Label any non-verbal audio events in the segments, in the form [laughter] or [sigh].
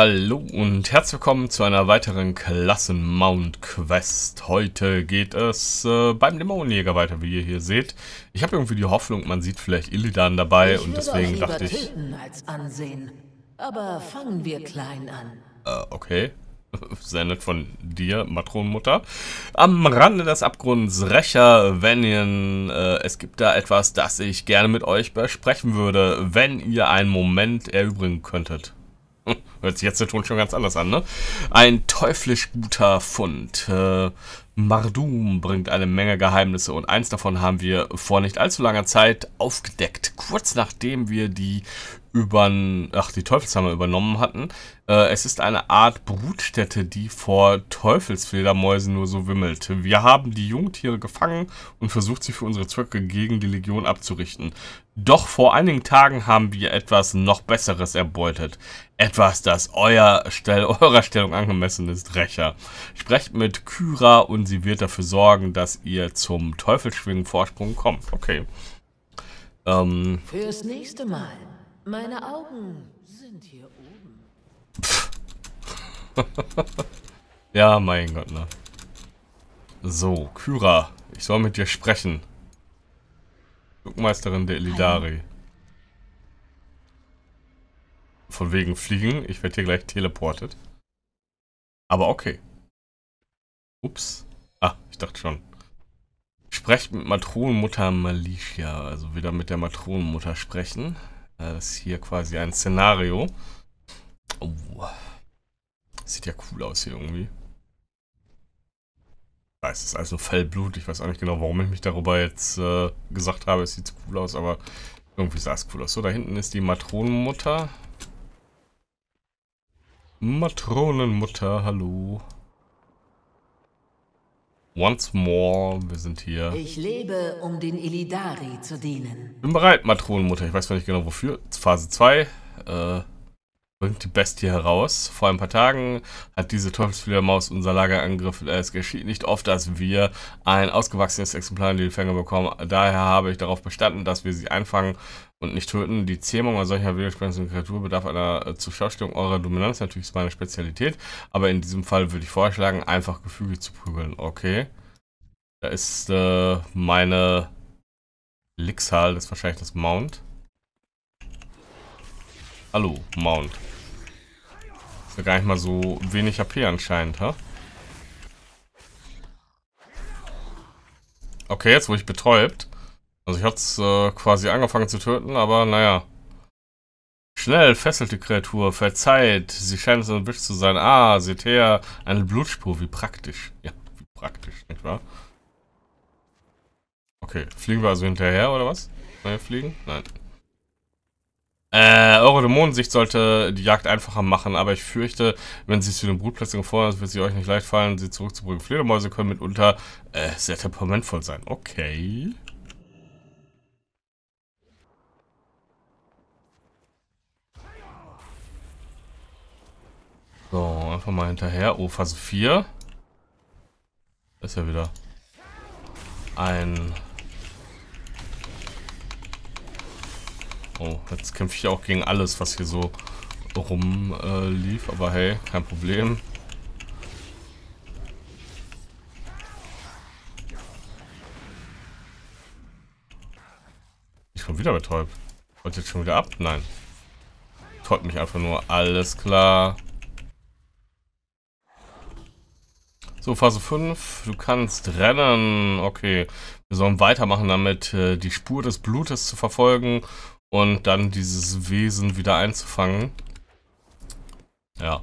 Hallo und herzlich willkommen zu einer weiteren Klassen-Mount-Quest. Heute geht es äh, beim Dämonenjäger weiter, wie ihr hier seht. Ich habe irgendwie die Hoffnung, man sieht vielleicht Illidan dabei ich und deswegen dachte ich... als ansehen. Aber fangen wir klein an. Äh, okay. [laughs] Sehr nett von dir, Matronenmutter. Am Rande des Abgrunds Rächer, Venian. Äh, es gibt da etwas, das ich gerne mit euch besprechen würde, wenn ihr einen Moment erübrigen könntet. Hört sich jetzt der Ton schon ganz anders an, ne? Ein teuflisch guter Fund. Äh, Mardum bringt eine Menge Geheimnisse und eins davon haben wir vor nicht allzu langer Zeit aufgedeckt. Kurz nachdem wir die übern, ach, die Teufelshammer übernommen hatten. Äh, es ist eine Art Brutstätte, die vor Teufelsfledermäusen nur so wimmelt. Wir haben die Jungtiere gefangen und versucht sie für unsere Zwecke gegen die Legion abzurichten. Doch vor einigen Tagen haben wir etwas noch Besseres erbeutet. Etwas, das euer Stell, [laughs] eurer Stellung angemessen ist, Rächer. Sprecht mit Kyra und sie wird dafür sorgen, dass ihr zum Teufelschwingen-Vorsprung kommt. Okay. Ähm. Fürs nächste Mal. Meine Augen sind hier oben. [laughs] ja, mein Gott, ne? So, Kyra, ich soll mit dir sprechen. Flugmeisterin der Elidari. Von wegen Fliegen, ich werde hier gleich teleportet. Aber okay. Ups. Ah, ich dachte schon. Sprecht mit Matronenmutter Malicia. Also wieder mit der Matronenmutter sprechen. Äh, das ist hier quasi ein Szenario. Oh. Sieht ja cool aus hier irgendwie. Ah, es ist also Fellblut. Ich weiß auch nicht genau, warum ich mich darüber jetzt äh, gesagt habe. Es sieht cool aus, aber irgendwie sah es cool aus. So, da hinten ist die Matronenmutter. Matronenmutter, hallo. Once more, wir sind hier. Ich lebe, um den Illidari zu dienen. Bin bereit, Matronenmutter. Ich weiß gar nicht genau wofür. Phase 2. Äh bringt die Bestie heraus. Vor ein paar Tagen hat diese Teufelsfledermaus unser Lager angegriffen. Äh, es geschieht nicht oft, dass wir ein ausgewachsenes Exemplar in die Fänge bekommen. Daher habe ich darauf bestanden, dass wir sie einfangen und nicht töten. Die Zähmung solcher widersprechenden Kreatur bedarf einer äh, Zuschaustellung eurer Dominanz. Natürlich ist meine Spezialität, aber in diesem Fall würde ich vorschlagen, einfach Gefüge zu prügeln. Okay. Da ist äh, meine Lixal, das ist wahrscheinlich das Mount. Hallo, Mount. Ist ja gar nicht mal so wenig AP anscheinend, ha? Okay, jetzt wurde ich betäubt. Also ich hab's äh, quasi angefangen zu töten, aber naja. Schnell, fesselte Kreatur, verzeiht, sie scheint so ein Wisch zu sein. Ah, seht her, eine Blutspur, wie praktisch. Ja, wie praktisch, nicht wahr? Okay, fliegen wir also hinterher, oder was? Nein, fliegen? Nein. Äh, eure Dämonensicht sollte die Jagd einfacher machen, aber ich fürchte, wenn sie zu den Brutplätzen gefordert ist, wird sie euch nicht leicht fallen, sie zurückzubringen. Fledermäuse können mitunter äh, sehr temperamentvoll sein. Okay. So, einfach mal hinterher. Oh, Phase 4. Ist ja wieder ein Oh, jetzt kämpfe ich auch gegen alles, was hier so rumlief. Äh, aber hey, kein Problem. Ich komme wieder betäubt. Wollt jetzt schon wieder ab? Nein. Betäubt mich einfach nur. Alles klar. So, Phase 5. Du kannst rennen. Okay. Wir sollen weitermachen damit, äh, die Spur des Blutes zu verfolgen und dann dieses Wesen wieder einzufangen. Ja.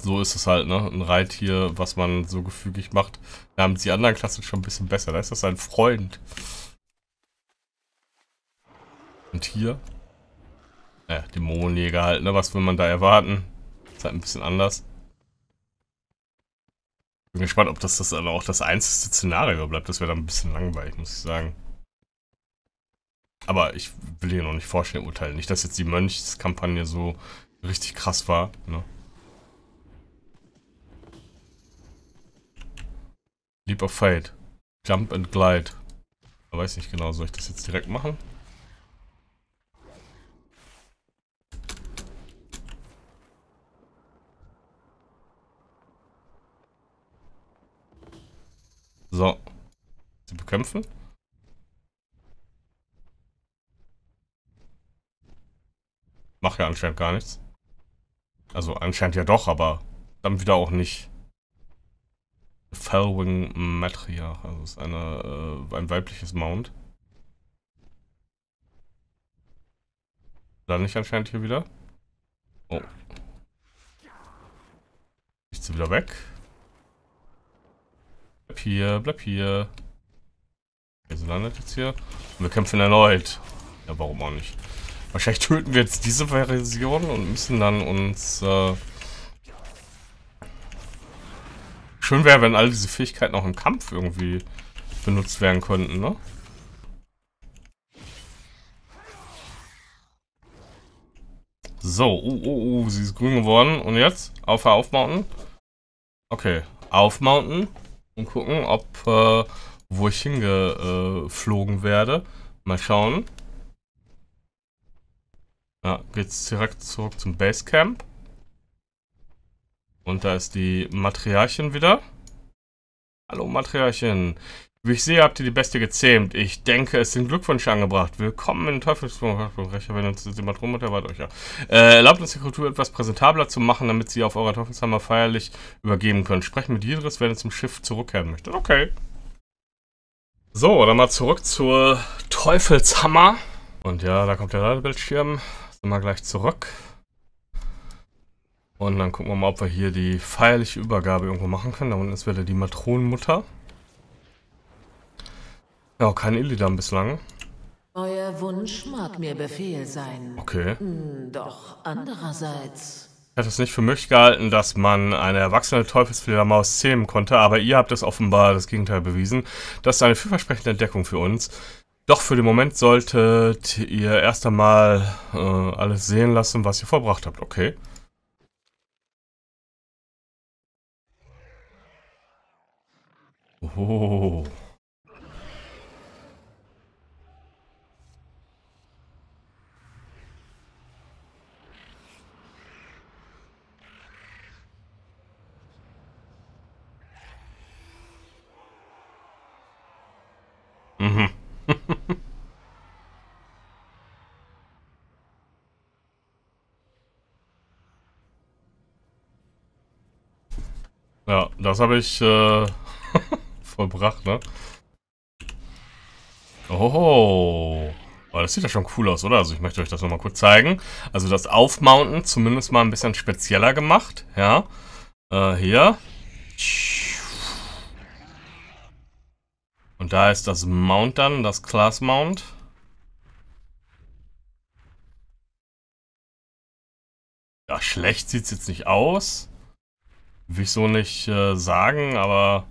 So ist es halt, ne? Ein Reittier, was man so gefügig macht. Da haben die anderen Klassen schon ein bisschen besser. Da ist das ein Freund. Und hier? Naja, äh, Dämonenjäger halt, ne? Was will man da erwarten? Ist halt ein bisschen anders. Bin gespannt, ob das, das dann auch das einzige Szenario bleibt. Das wäre dann ein bisschen langweilig, muss ich sagen. Aber ich will hier noch nicht vorstellen urteilen. Nicht, dass jetzt die Mönchskampagne so richtig krass war. Ne? Leap of Fate. Jump and Glide. Da weiß ich nicht genau, soll ich das jetzt direkt machen? So. Sie bekämpfen. macht ja anscheinend gar nichts. Also anscheinend ja doch, aber dann wieder auch nicht. Felwing Matria, also ist eine, äh, ein weibliches Mount. Dann nicht anscheinend hier wieder. Oh. Ich sie wieder weg. Bleib hier, bleib hier. Also landet jetzt hier. Und wir kämpfen erneut. Ja, warum auch nicht. Wahrscheinlich töten wir jetzt diese Version und müssen dann uns... Äh Schön wäre, wenn all diese Fähigkeiten auch im Kampf irgendwie benutzt werden könnten, ne? So, oh, oh, oh, sie ist grün geworden. Und jetzt? Auf, aufmounten. Okay, aufmounten und gucken, ob, äh, wo ich hingeflogen werde. Mal schauen. Ja, ah, geht's direkt zurück zum Basecamp. Und da ist die Matriarchin wieder. Hallo Matriarchin. Wie ich sehe, habt ihr die Beste gezähmt. Ich denke, es sind Glückwünsche angebracht. Willkommen in Teufelsburg. Wenn uns die Matromutter wart euch ja. Äh, erlaubt uns die Kultur etwas präsentabler zu machen, damit sie auf eurer Teufelshammer feierlich übergeben können. Sprechen mit Idris, wenn ihr zum Schiff zurückkehren möchtet. Okay. So, dann mal zurück zur Teufelshammer. Und ja, da kommt der Ladebildschirm. Sind wir gleich zurück. Und dann gucken wir mal, ob wir hier die feierliche Übergabe irgendwo machen können. Da unten ist wieder die Matronenmutter. Ja, auch kein Illidan bislang. Euer Wunsch mag mir Befehl sein. Okay. Hm, doch andererseits... Ich hätte es nicht für möglich gehalten, dass man eine erwachsene Teufelsfledermaus zähmen konnte, aber ihr habt es offenbar das Gegenteil bewiesen. Das ist eine vielversprechende Entdeckung für uns. Doch für den Moment solltet ihr erst einmal äh, alles sehen lassen, was ihr vollbracht habt, okay? Oh. Mhm. Das habe ich äh, [laughs] vollbracht, ne? Oh, oh, das sieht ja schon cool aus, oder? Also ich möchte euch das nochmal kurz zeigen. Also das Aufmounten zumindest mal ein bisschen spezieller gemacht, ja. Äh, hier. Und da ist das Mount dann, das Class Mount. Ja, schlecht sieht es jetzt nicht aus. Will ich so nicht äh, sagen, aber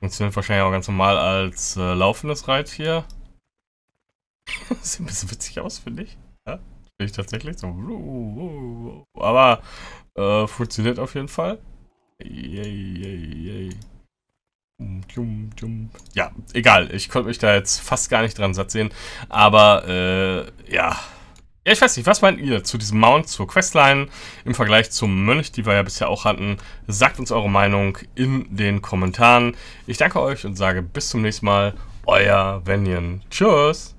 funktioniert wahrscheinlich auch ganz normal als äh, laufendes hier. [laughs] Sieht ein bisschen witzig aus, finde ich. Ja, finde ich tatsächlich so. Aber äh, funktioniert auf jeden Fall. Ja, egal. Ich konnte mich da jetzt fast gar nicht dran satt sehen. Aber äh, ja. Ja, ich weiß nicht, was meint ihr zu diesem Mount, zur Questline im Vergleich zum Mönch, die wir ja bisher auch hatten? Sagt uns eure Meinung in den Kommentaren. Ich danke euch und sage bis zum nächsten Mal. Euer Venian. Tschüss.